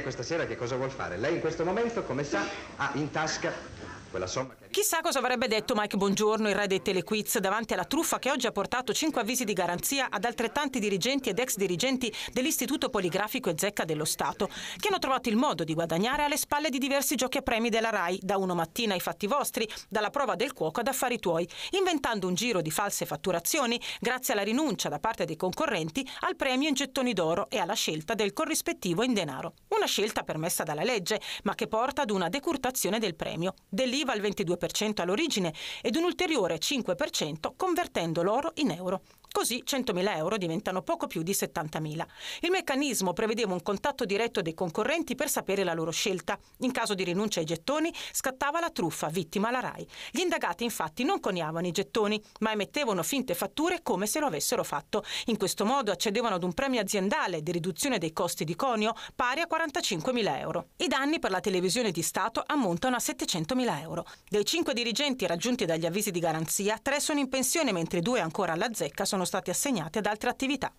lei questa sera che cosa vuol fare? Lei in questo momento, come sa, ha in tasca Chissà cosa avrebbe detto Mike Bongiorno, il re dei telequiz, davanti alla truffa che oggi ha portato cinque avvisi di garanzia ad altrettanti dirigenti ed ex dirigenti dell'Istituto Poligrafico e Zecca dello Stato, che hanno trovato il modo di guadagnare alle spalle di diversi giochi a premi della RAI, da uno mattina ai fatti vostri, dalla prova del cuoco ad affari tuoi, inventando un giro di false fatturazioni grazie alla rinuncia da parte dei concorrenti al premio in gettoni d'oro e alla scelta del corrispettivo in denaro. Una scelta permessa dalla legge, ma che porta ad una decurtazione del premio. Dell'I IVA al 22% all'origine ed un ulteriore 5% convertendo l'oro in euro. Così 100.000 euro diventano poco più di 70.000. Il meccanismo prevedeva un contatto diretto dei concorrenti per sapere la loro scelta. In caso di rinuncia ai gettoni scattava la truffa vittima la RAI. Gli indagati infatti non coniavano i gettoni, ma emettevano finte fatture come se lo avessero fatto. In questo modo accedevano ad un premio aziendale di riduzione dei costi di conio pari a 45.000 euro. I danni per la televisione di Stato ammontano a 700.000 euro. Dei cinque dirigenti raggiunti dagli avvisi di garanzia, tre sono in pensione mentre due ancora alla zecca sono sono stati assegnati ad altre attività.